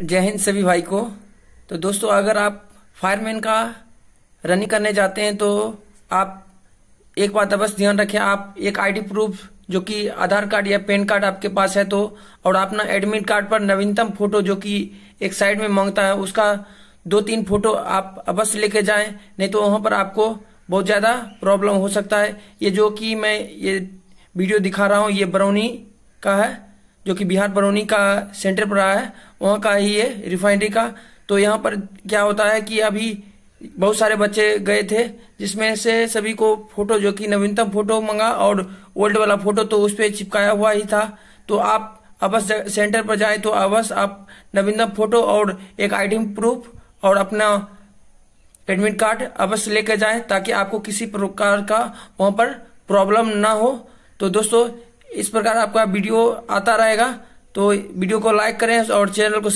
जय हिंद सभी भाई को तो दोस्तों अगर आप फायरमैन का रनिंग करने जाते हैं तो आप एक बात अवश्य ध्यान रखें आप एक आईडी प्रूफ जो कि आधार कार्ड या पैन कार्ड आपके पास है तो और अपना एडमिट कार्ड पर नवीनतम फोटो जो कि एक साइड में मांगता है उसका दो तीन फोटो आप अवश्य लेके जाएं नहीं तो वहां पर आपको बहुत ज़्यादा प्रॉब्लम हो सकता है ये जो कि मैं ये वीडियो दिखा रहा हूँ ये बरौनी का है जो कि बिहार बरौनी का सेंटर पर आया है वहाँ का ही है रिफाइनरी का तो यहाँ पर क्या होता है कि अभी बहुत सारे बच्चे गए थे जिसमें से सभी को फोटो जो कि नवीनतम फोटो मंगा और ओल्ड वाला फोटो तो उस पर चिपकाया हुआ ही था तो आप अवश्य सेंटर पर जाए तो अवश्य आप नवीनतम फोटो और एक आई प्रूफ और अपना एडमिट कार्ड अवश्य लेकर जाएं ताकि आपको किसी प्रकार का वहाँ पर प्रॉब्लम ना हो तो दोस्तों इस प्रकार आपका वीडियो आता रहेगा तो वीडियो को लाइक करें और चैनल को